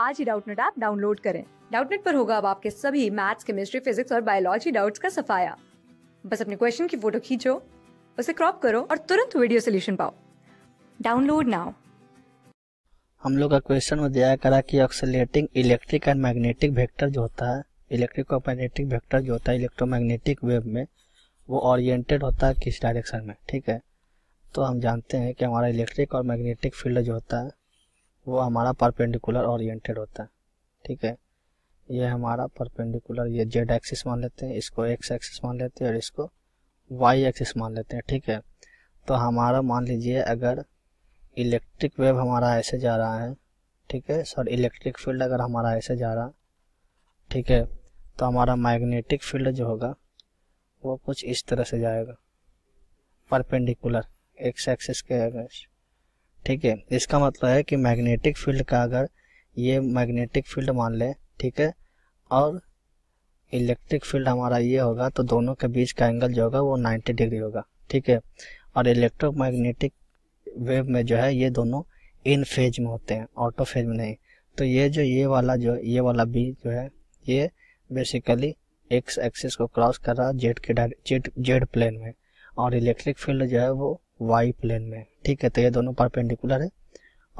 आज ही Doubtnut app download करें डाउटनेट पर होगा अब आपके सभी मैथ्स केमिस्ट्री फिजिक्स और बायोलॉजी डाउट्स का सफाया बस अपने क्वेश्चन की फोटो खींचो उसे क्रॉप करो और तुरंत वीडियो सोल्यूशन पाओ डाउनलोड नाउ हम लोग का क्वेश्चन में दिया करा कि oscillating electric and magnetic vector जो होता है इलेक्ट्रिक और मैग्नेटिक वेक्टर जो होता है इलेक्ट्रोमैग्नेटिक वेव में वो ओरिएंटेड होता है किस डायरेक्शन में ठीक है तो हम जानते हैं कि हमारा इलेक्ट्रिक और मैग्नेटिक फील्ड जो होता है वो हमारा परपेंडिकुलर ओरिएंटेड होता है ठीक है ये हमारा परपेंडिकुलर ये जेड एक्सिस मान लेते हैं इसको एक्स एक्सिस मान लेते हैं और इसको वाई एक्सिस मान लेते हैं ठीक है तो हमारा मान लीजिए अगर इलेक्ट्रिक वेव हमारा ऐसे जा रहा है ठीक है सर इलेक्ट्रिक फील्ड अगर हमारा ऐसे जा रहा ठीक है तो हमारा मैग्नेटिक फील्ड जो होगा वो कुछ इस तरह से जाएगा परपेंडिकुलर एक्स एक्सिस के अगेंस्ट ठीक है इसका मतलब है कि मैग्नेटिक फील्ड का अगर ये मैग्नेटिक फील्ड मान लें ठीक है और इलेक्ट्रिक फील्ड हमारा ये होगा तो दोनों के बीच का एंगल जो होगा वो 90 डिग्री होगा ठीक है और इलेक्ट्रोमैग्नेटिक वेव में जो है ये दोनों इन फेज में होते हैं ऑटो फेज में नहीं तो ये जो ये वाला जो ये वाला बी जो है ये बेसिकली एक्स एक्सिस को क्रॉस कर रहा है जेड के जेड जेड प्लेन में और इलेक्ट्रिक फील्ड जो है वो वाई प्लेन में ठीक है तो ये दोनों परपेंडिकुलर है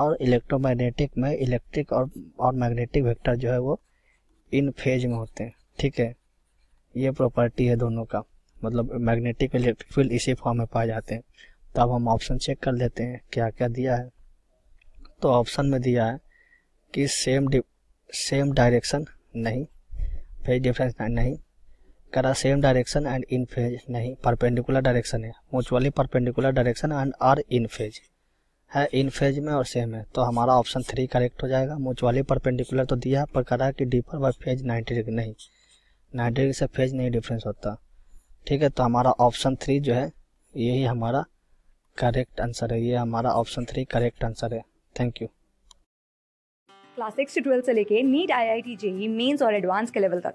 और इलेक्ट्रोमैग्नेटिक में इलेक्ट्रिक और और मैग्नेटिक वेक्टर जो है वो इन फेज में होते हैं ठीक है ये प्रॉपर्टी है दोनों का मतलब मैग्नेटिक इलेक्ट्रिक फील्ड इसी फॉर्म में पाए जाते हैं तो अब हम ऑप्शन चेक कर लेते हैं क्या क्या दिया है तो ऑप्शन में दिया है कि सेम सेम डायरेक्शन नहीं फेज डिफरेंस नहीं कह रहा same direction and in phase नहीं परपेंडिकुलर डायरेक्शन है mutually perpendicular direction and are in phase है इन फेज में और सेम है तो हमारा ऑप्शन थ्री करेक्ट हो जाएगा म्यूचुअली परपेंडिकुलर तो दिया पर कह रहा है कि differ by phase ninety degree नहीं नाइन्टी डिग्री से फेज नहीं डिफरेंस होता ठीक है तो हमारा ऑप्शन थ्री जो है यही हमारा करेक्ट आंसर है ये हमारा ऑप्शन थ्री करेक्ट आंसर है थैंक यू क्लास सिक्स से ट्वेल्थ से लेके NEET I I T JEE Mains और एडवांस के लेवल तक